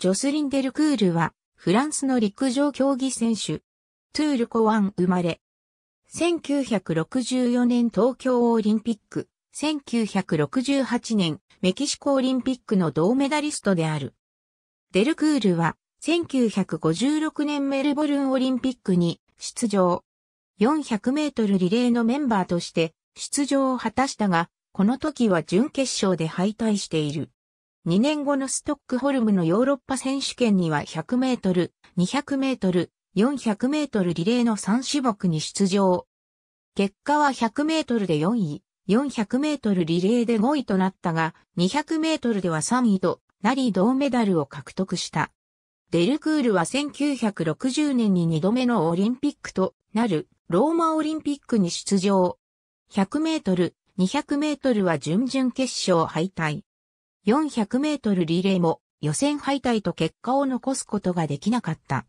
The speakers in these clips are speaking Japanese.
ジョスリン・デルクールは、フランスの陸上競技選手、トゥール・コワン生まれ。1964年東京オリンピック、1968年メキシコオリンピックの銅メダリストである。デルクールは、1956年メルボルンオリンピックに出場。400メートルリレーのメンバーとして出場を果たしたが、この時は準決勝で敗退している。2年後のストックホルムのヨーロッパ選手権には100メートル、200メートル、400メートルリレーの3種目に出場。結果は100メートルで4位、400メートルリレーで5位となったが、200メートルでは3位となり銅メダルを獲得した。デルクールは1960年に2度目のオリンピックとなるローマオリンピックに出場。100メートル、200メートルは準々決勝敗退。400メートルリレーも予選敗退と結果を残すことができなかった。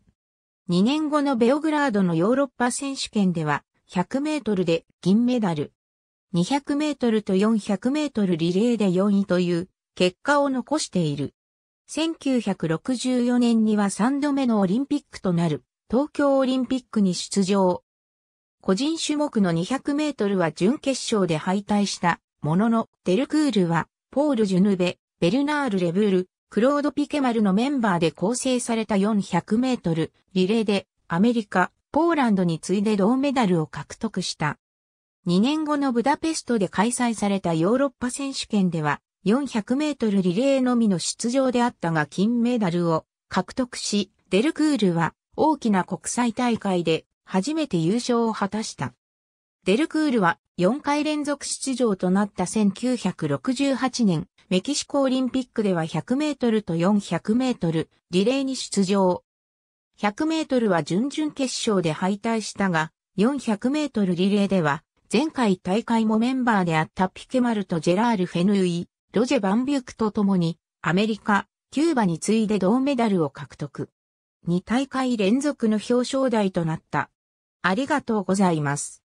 2年後のベオグラードのヨーロッパ選手権では100メートルで銀メダル、200メートルと400メートルリレーで4位という結果を残している。1964年には3度目のオリンピックとなる東京オリンピックに出場。個人種目の200メートルは準決勝で敗退したものの、デルクールはポール・ジュヌベ、ベルナール・レブール、クロード・ピケマルのメンバーで構成された400メートルリレーでアメリカ、ポーランドに次いで銅メダルを獲得した。2年後のブダペストで開催されたヨーロッパ選手権では400メートルリレーのみの出場であったが金メダルを獲得し、デルクールは大きな国際大会で初めて優勝を果たした。デルクールは4回連続出場となった1968年、メキシコオリンピックでは100メートルと400メートル、リレーに出場。100メートルは準々決勝で敗退したが、400メートルリレーでは、前回大会もメンバーであったピケマルとジェラール・フェヌイ、ロジェ・バンビュクと共に、アメリカ、キューバに次いで銅メダルを獲得。2大会連続の表彰台となった。ありがとうございます。